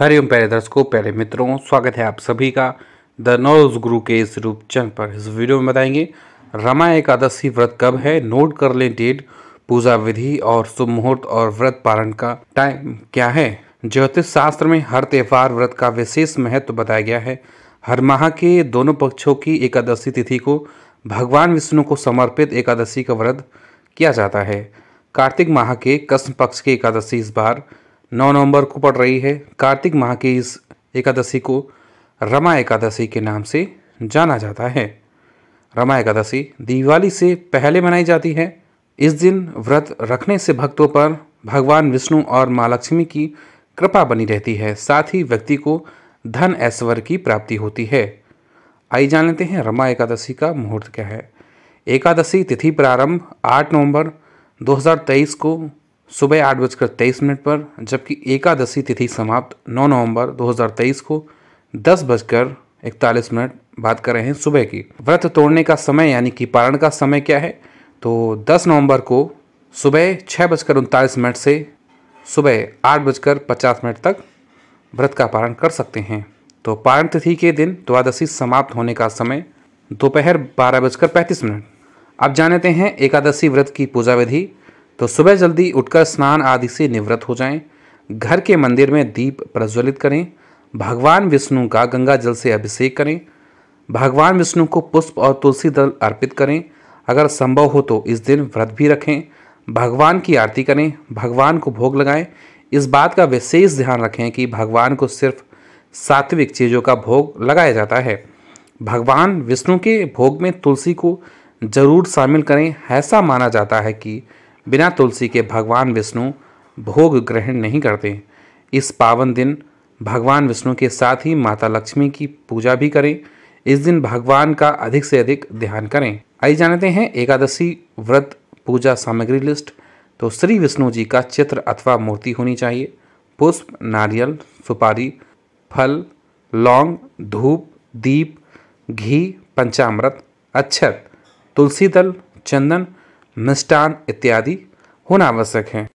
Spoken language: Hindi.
हरिओम प्यारे दर्शकों प्यारे मित्रों स्वागत है आप सभी का द नोज गुरु के इस रूप चंद पर इस वीडियो में बताएंगे रमा एकादशी व्रत कब है नोट कर लें डेट पूजा विधि और शुभ मुहूर्त और व्रत पालन का टाइम क्या है ज्योतिष शास्त्र में हर त्यौहार व्रत का विशेष महत्व बताया गया है हर माह के दोनों पक्षों की एकादशी तिथि को भगवान विष्णु को समर्पित एकादशी का व्रत किया जाता है कार्तिक माह के कृष्ण पक्ष की एकादशी इस बार नौ नवंबर को पड़ रही है कार्तिक माह की इस एकादशी को रमा एकादशी के नाम से जाना जाता है रमा एकादशी दिवाली से पहले मनाई जाती है इस दिन व्रत रखने से भक्तों पर भगवान विष्णु और माँ लक्ष्मी की कृपा बनी रहती है साथ ही व्यक्ति को धन ऐश्वर्य की प्राप्ति होती है आई जान लेते हैं रमा एकादशी का मुहूर्त क्या है एकादशी तिथि प्रारंभ 8 नवंबर 2023 को सुबह आठ बजकर तेईस मिनट पर जबकि एकादशी तिथि समाप्त 9 नवंबर 2023 को दस बजकर इकतालीस मिनट बात कर रहे हैं सुबह की व्रत तोड़ने का समय यानी कि पारण का समय क्या है तो 10 नवंबर को सुबह छः बजकर उनतालीस मिनट से सुबह आठ बजकर पचास मिनट तक व्रत का पारण कर सकते हैं तो पारण तिथि के दिन द्वादशी समाप्त होने का समय दोपहर बारह बजकर पैंतीस मिनट अब जानते हैं एकादशी व्रत की पूजा विधि तो सुबह जल्दी उठकर स्नान आदि से निवृत्त हो जाएं, घर के मंदिर में दीप प्रज्वलित करें भगवान विष्णु का गंगा जल से अभिषेक करें भगवान विष्णु को पुष्प और तुलसी दल अर्पित करें अगर संभव हो तो इस दिन व्रत भी रखें भगवान की आरती करें भगवान को भोग लगाएं इस बात का विशेष ध्यान रखें कि भगवान को सिर्फ सात्विक चीज़ों का भोग लगाया जाता है भगवान विष्णु के भोग में तुलसी को जरूर शामिल करें ऐसा माना जाता है कि बिना तुलसी के भगवान विष्णु भोग ग्रहण नहीं करते इस पावन दिन भगवान विष्णु के साथ ही माता लक्ष्मी की पूजा भी करें इस दिन भगवान का अधिक से अधिक ध्यान करें आई जानते हैं एकादशी व्रत पूजा सामग्री लिस्ट तो श्री विष्णु जी का चित्र अथवा मूर्ति होनी चाहिए पुष्प नारियल सुपारी फल लौंग धूप दीप घी पंचामृत अक्षत तुलसी दल चंदन मिष्टान इत्यादि होना आवश्यक है